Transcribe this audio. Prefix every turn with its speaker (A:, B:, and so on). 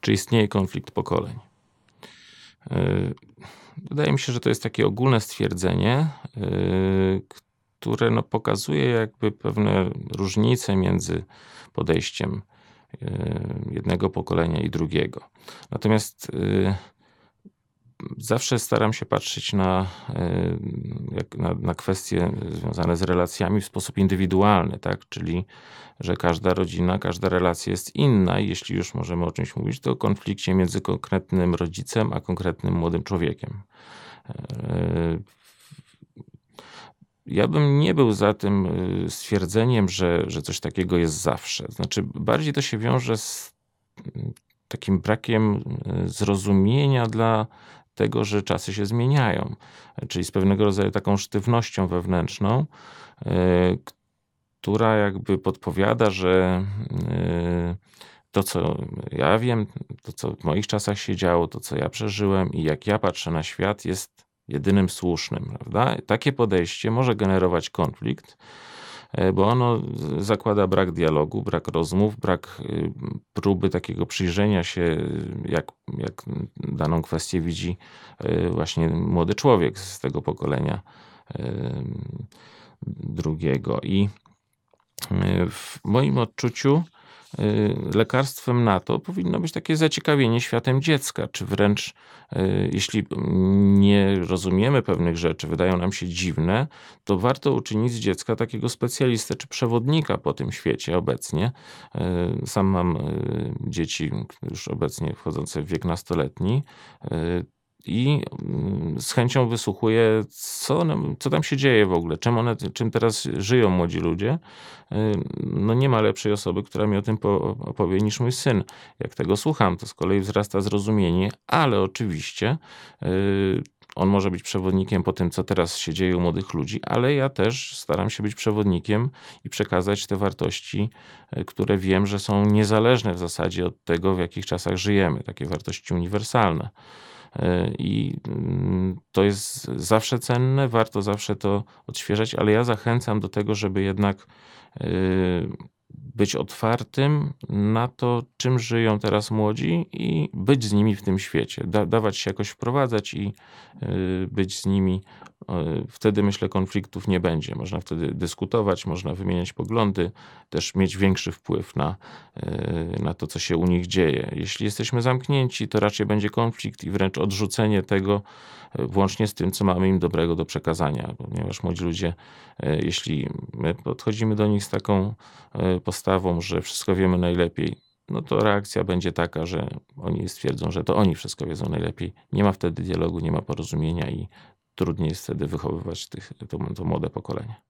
A: czy istnieje konflikt pokoleń. E, wydaje mi się, że to jest takie ogólne stwierdzenie, e, które no pokazuje jakby pewne różnice między podejściem e, jednego pokolenia i drugiego. Natomiast zawsze staram się patrzeć na, e, na, na, kwestie związane z relacjami w sposób indywidualny, tak? czyli że każda rodzina, każda relacja jest inna jeśli już możemy o czymś mówić, to o konflikcie między konkretnym rodzicem a konkretnym młodym człowiekiem. E, ja bym nie był za tym e, stwierdzeniem, że, że coś takiego jest zawsze. Znaczy, bardziej to się wiąże z takim brakiem zrozumienia dla tego, że czasy się zmieniają, czyli z pewnego rodzaju taką sztywnością wewnętrzną, e, która jakby podpowiada, że e, to, co ja wiem, to, co w moich czasach się działo, to, co ja przeżyłem i jak ja patrzę na świat, jest jedynym słusznym, prawda? Takie podejście może generować konflikt E, bo ono zakłada brak dialogu, brak rozmów, brak y, próby takiego przyjrzenia się, jak, jak daną kwestię widzi e, właśnie młody człowiek z tego pokolenia e, drugiego. I y, w moim odczuciu Y, lekarstwem na to powinno być takie zaciekawienie światem dziecka, czy wręcz y, jeśli nie rozumiemy pewnych rzeczy, wydają nam się dziwne, to warto uczynić z dziecka takiego specjalistę czy przewodnika po tym świecie obecnie. Y, sam mam dzieci już obecnie wchodzące w wiek nastoletni i mm, z chęcią wysłuchuję, co, one, co tam się dzieje w ogóle, czym, one, czym teraz żyją młodzi ludzie. No nie ma lepszej osoby, która mi o tym opowie niż mój syn. Jak tego słucham, to z kolei wzrasta zrozumienie, ale oczywiście y, on może być przewodnikiem po tym, co teraz się dzieje u młodych ludzi, ale ja też staram się być przewodnikiem i przekazać te wartości, y, które wiem, że są niezależne w zasadzie od tego, w jakich czasach żyjemy, takie wartości uniwersalne. E, I mm, to jest zawsze cenne, warto zawsze to odświeżać, ale ja zachęcam do tego, żeby jednak e, być otwartym na to, czym żyją teraz młodzi i być z nimi w tym świecie, da, dawać się jakoś wprowadzać i y, być z nimi. Y, wtedy myślę, konfliktów nie będzie. Można wtedy dyskutować, można wymieniać poglądy, też mieć większy wpływ na, y, na to, co się u nich dzieje. Jeśli jesteśmy zamknięci, to raczej będzie konflikt i wręcz odrzucenie tego, włącznie z tym, co mamy im dobrego do przekazania, ponieważ młodzi ludzie, e, jeśli my podchodzimy do nich z taką e, postawą, że wszystko wiemy najlepiej, no to reakcja będzie taka, że oni stwierdzą, że to oni wszystko wiedzą najlepiej. Nie ma wtedy dialogu, nie ma porozumienia i trudniej jest wtedy wychowywać tych, to, to młode pokolenie.